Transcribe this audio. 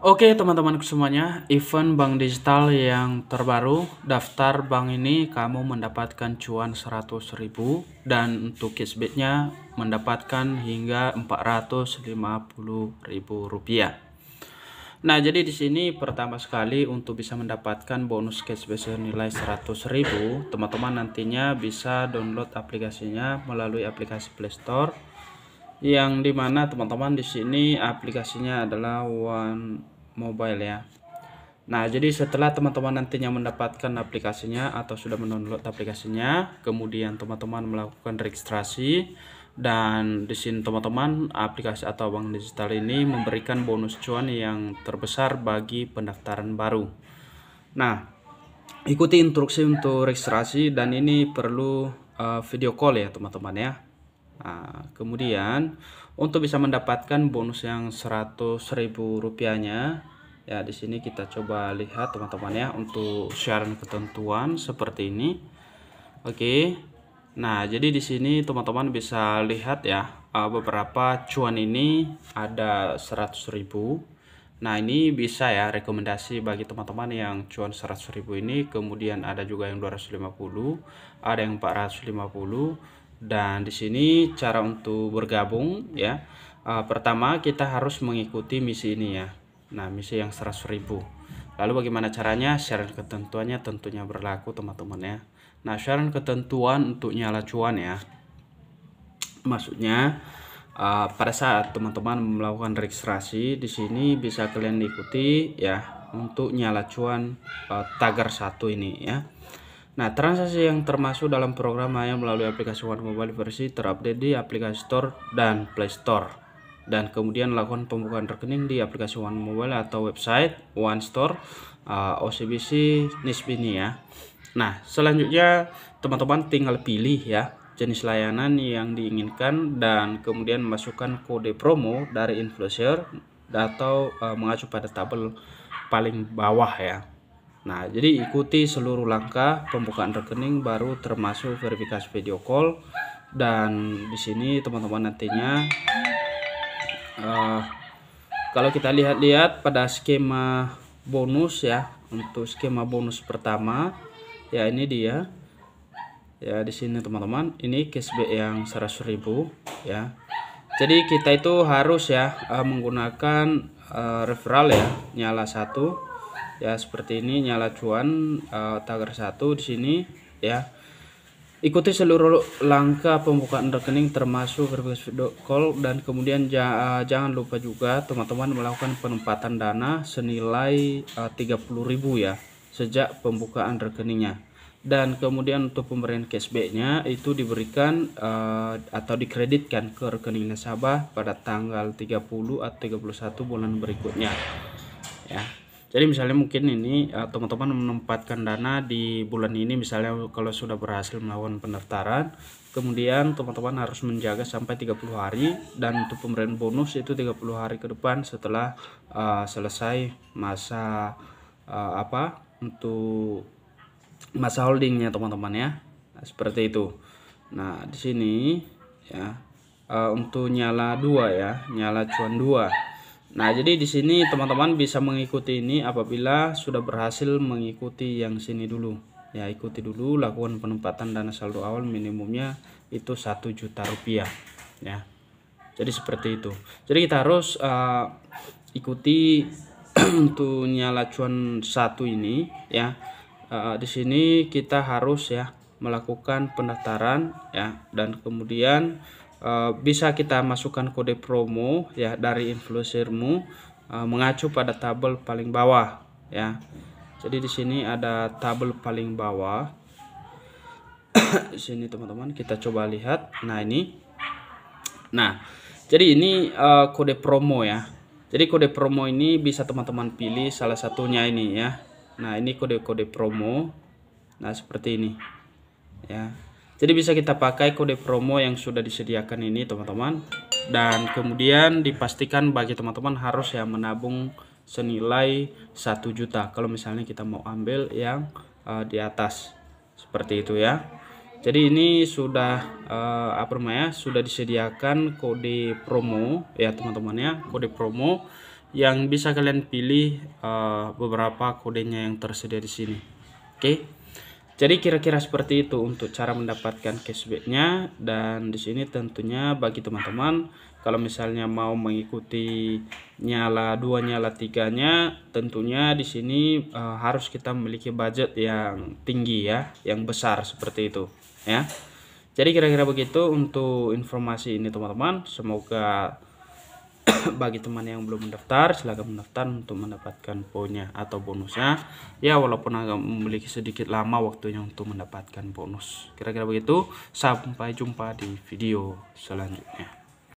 Oke teman-teman semuanya, event bank digital yang terbaru, daftar bank ini kamu mendapatkan cuan 100.000 dan untuk cashbacknya mendapatkan hingga 450.000 rupiah. Nah, jadi di sini pertama sekali untuk bisa mendapatkan bonus cashback senilai 100.000, teman-teman nantinya bisa download aplikasinya melalui aplikasi Play Store yang dimana teman-teman di sini aplikasinya adalah One Mobile ya. Nah, jadi setelah teman-teman nantinya mendapatkan aplikasinya atau sudah mendownload aplikasinya, kemudian teman-teman melakukan registrasi dan di sini teman-teman aplikasi atau bank digital ini memberikan bonus cuan yang terbesar bagi pendaftaran baru. Nah, ikuti instruksi untuk registrasi dan ini perlu uh, video call ya teman-teman ya. Nah, kemudian untuk bisa mendapatkan bonus yang 100.000 rupiahnya ya di sini kita coba lihat teman-teman ya untuk syarat ketentuan seperti ini. Oke. Nah, jadi di sini teman-teman bisa lihat ya eh, beberapa cuan ini ada 100.000 Nah ini bisa ya rekomendasi bagi teman-teman yang cuan 100.000 ini kemudian ada juga yang 250 ada yang 450 dan di sini cara untuk bergabung ya. Uh, pertama kita harus mengikuti misi ini ya. Nah, misi yang 100.000. Lalu bagaimana caranya? Syarat ketentuannya tentunya berlaku teman-teman ya. Nah, syarat ketentuan untuk nyala cuan ya. Maksudnya uh, pada saat teman-teman melakukan registrasi di sini bisa kalian ikuti ya untuk nyala cuan uh, tagar satu ini ya. Nah, transaksi yang termasuk dalam program hanya melalui aplikasi One Mobile versi terupdate di aplikasi Store dan Play Store. Dan kemudian lakukan pembukaan rekening di aplikasi One Mobile atau website One Store uh, OCBC ini ya. Nah, selanjutnya teman-teman tinggal pilih ya jenis layanan yang diinginkan dan kemudian masukkan kode promo dari influencer atau uh, mengacu pada tabel paling bawah ya. Nah, jadi ikuti seluruh langkah pembukaan rekening baru termasuk verifikasi video call dan di sini teman-teman nantinya uh, kalau kita lihat-lihat pada skema bonus ya untuk skema bonus pertama ya ini dia ya di sini teman-teman ini cashback yang 100.000 ya jadi kita itu harus ya uh, menggunakan uh, referral ya nyala satu ya seperti ini nyala cuan uh, eh, tagar satu di sini ya ikuti seluruh langkah pembukaan rekening termasuk request video call dan kemudian ja, eh, jangan lupa juga teman-teman melakukan penempatan dana senilai eh, uh, 30.000 ya sejak pembukaan rekeningnya dan kemudian untuk pemberian cashbacknya itu diberikan uh, atau dikreditkan ke rekening nasabah pada tanggal 30 atau 31 bulan berikutnya ya jadi misalnya mungkin ini eh, teman-teman menempatkan dana di bulan ini misalnya kalau sudah berhasil melawan pendaftaran, kemudian teman-teman harus menjaga sampai 30 hari dan untuk pemberian bonus itu 30 hari ke depan setelah uh, selesai masa uh, apa untuk masa holdingnya teman-teman ya. Nah, seperti itu. Nah, di sini ya uh, untuk nyala dua ya, nyala cuan dua Nah, jadi di sini teman-teman bisa mengikuti ini apabila sudah berhasil mengikuti yang sini dulu. Ya, ikuti dulu lakukan penempatan dana saldo awal minimumnya itu satu juta rupiah. Ya, jadi seperti itu. Jadi kita harus uh, ikuti nyala cuan satu ini. Ya, uh, di sini kita harus ya melakukan pendaftaran ya dan kemudian Eh, bisa kita masukkan kode promo ya dari influencermu eh, mengacu pada tabel paling bawah ya. Jadi di sini ada tabel paling bawah. di sini teman-teman kita coba lihat. Nah, ini. Nah, jadi ini uh, kode promo ya. Jadi kode promo ini bisa teman-teman pilih salah satunya ini ya. Nah, ini kode-kode promo. Nah, seperti ini. Ya, jadi bisa kita pakai kode promo yang sudah disediakan ini teman-teman dan kemudian dipastikan bagi teman-teman harus ya menabung senilai 1 juta kalau misalnya kita mau ambil yang uh, di atas seperti itu ya jadi ini sudah uh, apa namanya sudah disediakan kode promo ya teman-teman ya kode promo yang bisa kalian pilih uh, beberapa kodenya yang tersedia di sini oke okay? Jadi kira-kira seperti itu untuk cara mendapatkan cashbacknya dan di sini tentunya bagi teman-teman kalau misalnya mau mengikuti nyala dua nyala tiganya tentunya di sini e, harus kita memiliki budget yang tinggi ya yang besar seperti itu ya. Jadi kira-kira begitu untuk informasi ini teman-teman semoga bagi teman yang belum mendaftar silahkan mendaftar untuk mendapatkan poinnya atau bonusnya ya walaupun agak memiliki sedikit lama waktunya untuk mendapatkan bonus kira-kira begitu sampai jumpa di video selanjutnya